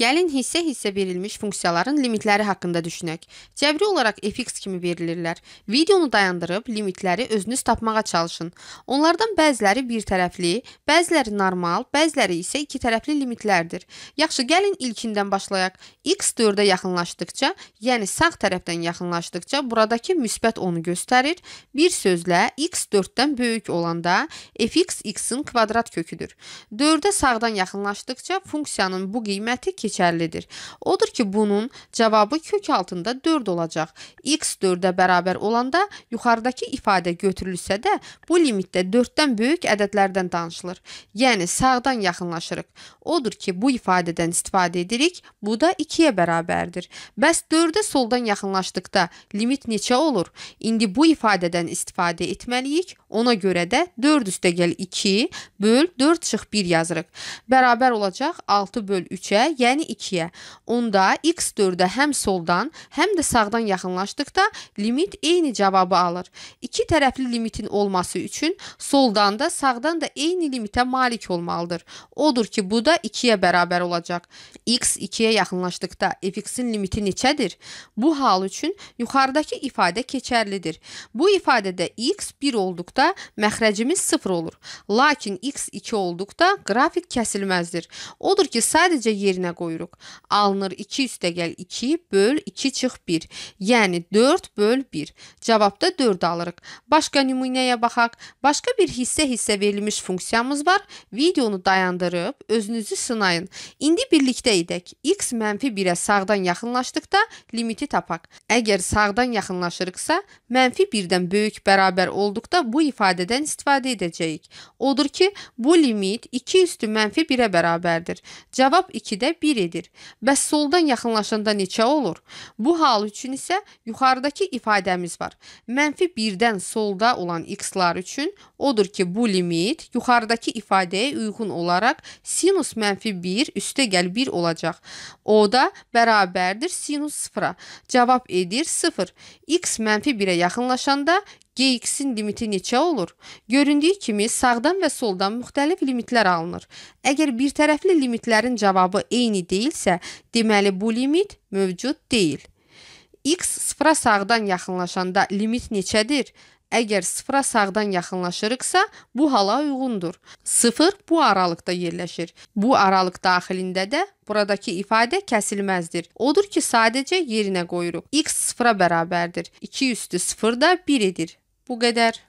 Gəlin hissə-hissə verilmiş funksiyaların limitləri haqqında düşünək. Cəbri olaraq fx kimi verilirlər. Videonu dayandırıb limitləri özünüz tapmağa çalışın. Onlardan bəziləri bir tərəfli, bəziləri normal, bəziləri isə iki tərəfli limitlərdir. Yaxşı, gəlin ilkindən başlayaq. x 4-ə yaxınlaşdıkca, yəni sağ tərəfdən yaxınlaşdıkca buradakı müsbət 10-u göstərir. Bir sözlə x 4-dən böyük olanda fx x-in kvadrat köküdür. 4-ə sağdan yaxınlaşdıkca funksiyanın bu qiyməti keçir keçərlidir. Odur ki, bunun cavabı kök altında 4 olacaq. x 4-ə bərabər olanda yuxarıdakı ifadə götürülsə də, bu limitdə 4-dən böyük ədədlərdən danışılır. Yəni sağdan yaxınlaşırıq. Odur ki, bu ifadədən istifadə edirik. Bu da 2-yə bərabərdir. Bəs 4-ə soldan yaxınlaşdıqda limit neçə olur? İndi bu ifadədən istifadə etməliyik. Ona görə də 4 üstə gəl 2 böl 4 çıx 1 yazırıq. Bərabər olacaq 6 böl 3-ə, yəni yəni 2-yə. Onda x4-də həm soldan, həm də sağdan yaxınlaşdıqda limit eyni cavabı alır. İki tərəfli limitin olması üçün soldan da, sağdan da eyni limitə malik olmalıdır. Odur ki, bu da 2-yə bərabər olacaq. x 2-yə yaxınlaşdıqda f(x)-in limiti neçədir? Bu hal üçün yuxarıdakı ifadə keçərlidir. Bu ifadədə x 1 olduqda məxrəcimiz 0 olur. Lakin x 2 olduqda qrafik kəsilməzdir. Odur ki, sadəcə yerinə qoyulur qoyuruq. Alınır 2 üstəgəl 2 böl 2 çıx 1. Yəni 4 böl 1. Cavabda 4 alırıq. Başqa nümunəyə baxaq. Başqa bir hissə-hissə verilmiş funksiyamız var. Videonu dayandırıb özünüzü sınayın. İndi birlikdə edək. x mənfi 1-ə sağdan yaxınlaşdıqda limiti tapaq. Əgər sağdan yaxınlaşırıqsa, mənfi 1-dən böyük bərabər olduqda bu ifadədən istifadə edəcəyik. Odur ki, bu limit 2 üstü mənfi 1-ə bərabərdir. Cavab 2-də 1 edir. Bəs soldan yaxınlaşanda neçə olur? Bu hal üçün isə yuxarıdakı ifadəmiz var. Mənfi 1-dən solda olan x-lar üçün odur ki, bu limit yuxarıdakı ifadəyə uyğun olaraq sinus mənfi 1 üstə gəl 1 olacaq. O da bərabərdir sinus 0-a. Cavab edir 0. x mənfi 1-ə yaxınlaşanda G-in limiti neçə olur? Göründüyü kimi sağdan və soldan müxtəlif limitlər alınır. Əgər bir tərəfli limitlərin cavabı eyni deyilsə, deməli bu limit mövcud deyil. X sıfıra sağdan yaxınlaşanda limit neçədir? Əgər sıfıra sağdan yaxınlaşırıqsa, bu hala uyğundur. Sıfır bu aralıqda yerləşir. Bu aralıq daxilində də buradakı ifadə kəsilməzdir. Odur ki, sadəcə yerinə qoyuruq. X sıfıra bərabərdir. 2 üstü sıfır da 1 edir. Bu qədər.